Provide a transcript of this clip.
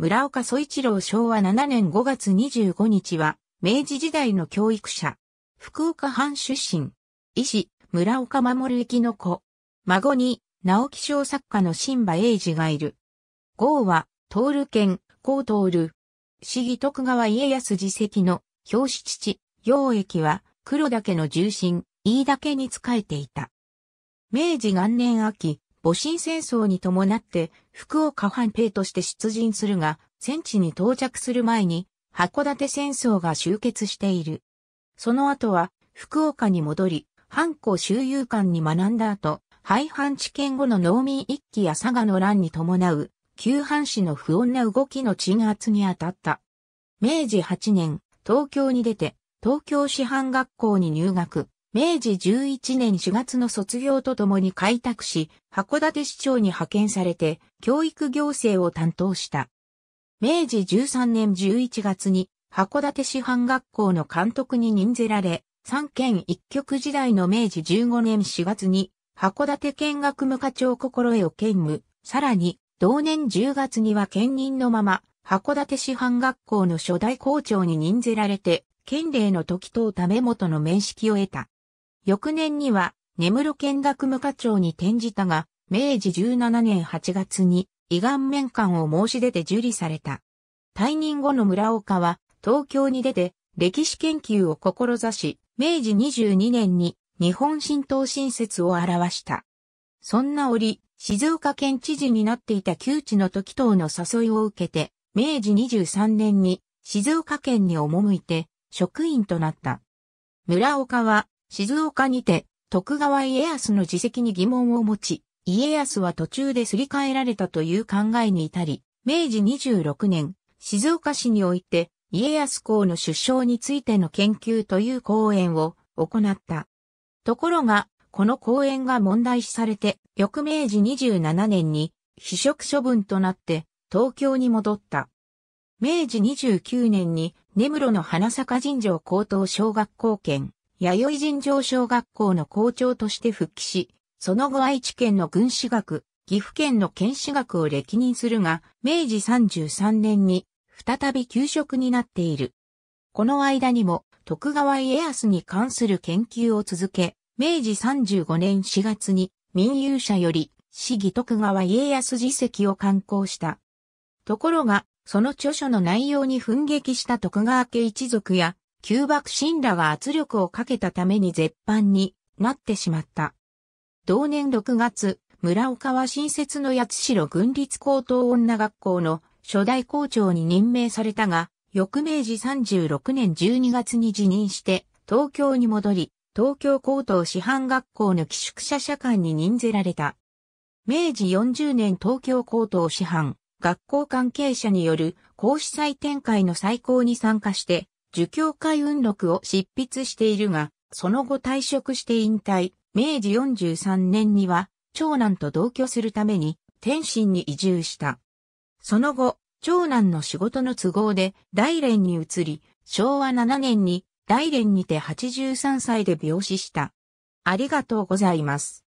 村岡総一郎昭和7年5月25日は、明治時代の教育者、福岡藩出身、医師、村岡守行の子、孫に、直木賞作家の新馬英二がいる。号は、通る県、高通る。市議徳川家康自席の、表紙父、陽駅は、黒岳の重心、飯岳に仕えていた。明治元年秋、戊辰戦争に伴って福岡藩兵として出陣するが、戦地に到着する前に函館戦争が終結している。その後は福岡に戻り、藩校周遊館に学んだ後、廃藩置県後の農民一揆や佐賀の乱に伴う、旧藩士の不穏な動きの鎮圧に当たった。明治8年、東京に出て、東京師範学校に入学。明治11年4月の卒業とともに開拓し、函館市長に派遣されて、教育行政を担当した。明治13年11月に、函館市販学校の監督に任ぜられ、三県一局時代の明治15年4月に、函館県学務課長心得を兼務、さらに、同年10月には兼任のまま、函館市販学校の初代校長に任ぜられて、県令の時等為元の面識を得た。翌年には、根室見学務課長に転じたが、明治17年8月に、胃がん面官を申し出て受理された。退任後の村岡は、東京に出て、歴史研究を志し、明治22年に日本新党新説を表した。そんな折、静岡県知事になっていた旧知の時等の誘いを受けて、明治23年に静岡県に赴いて職員となった。村岡は静岡にて、徳川家康の自責に疑問を持ち、家康は途中ですり替えられたという考えに至り、明治26年、静岡市において、家康公の出生についての研究という講演を行った。ところが、この講演が問題視されて、翌明治27年に、非職処分となって、東京に戻った。明治29年に、根室の花坂神城高等小学校圏。弥生人上小学校の校長として復帰し、その後愛知県の軍史学、岐阜県の県史学を歴任するが、明治33年に再び休職になっている。この間にも徳川家康に関する研究を続け、明治35年4月に民有者より市議徳川家康自席を刊行した。ところが、その著書の内容に奮撃した徳川家一族や旧幕臣らが圧力をかけたために絶版になってしまった。同年6月、村岡は新設の八代軍立高等女学校の初代校長に任命されたが、翌明治36年12月に辞任して東京に戻り、東京高等師範学校の寄宿舎社官に任ぜられた。明治40年東京高等師範、学校関係者による講師祭展開の再高に参加して、儒教会運録を執筆しているが、その後退職して引退、明治43年には、長男と同居するために、天津に移住した。その後、長男の仕事の都合で大連に移り、昭和7年に大連にて83歳で病死した。ありがとうございます。